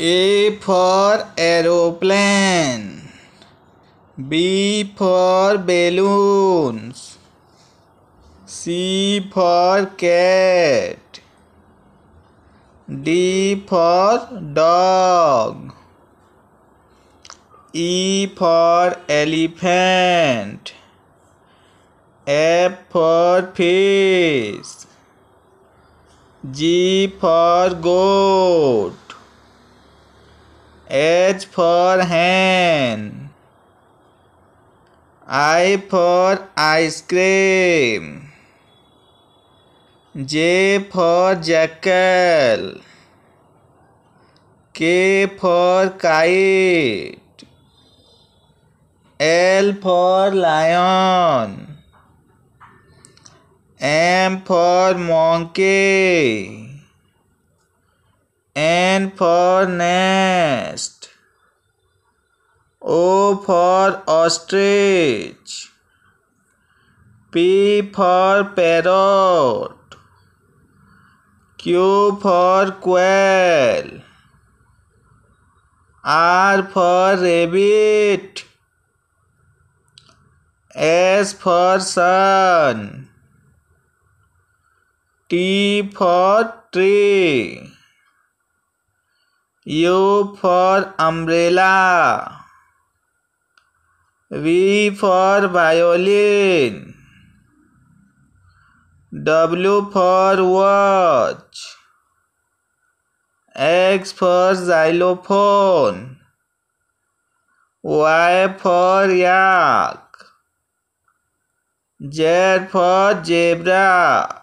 A for aeroplane B for balloons C for cat D for dog E for elephant F for fish G for goat H for hen, I for ice cream. J for jackal. K for kite. L for lion. M for monkey. N for nest. O for ostrich. P for parrot. Q for quail. R for rabbit. S for sun. T for tree. U for umbrella. V for violin. W for watch. X for xylophone. Y for yak. Z for zebra.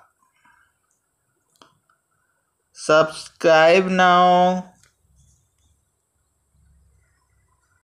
Subscribe now.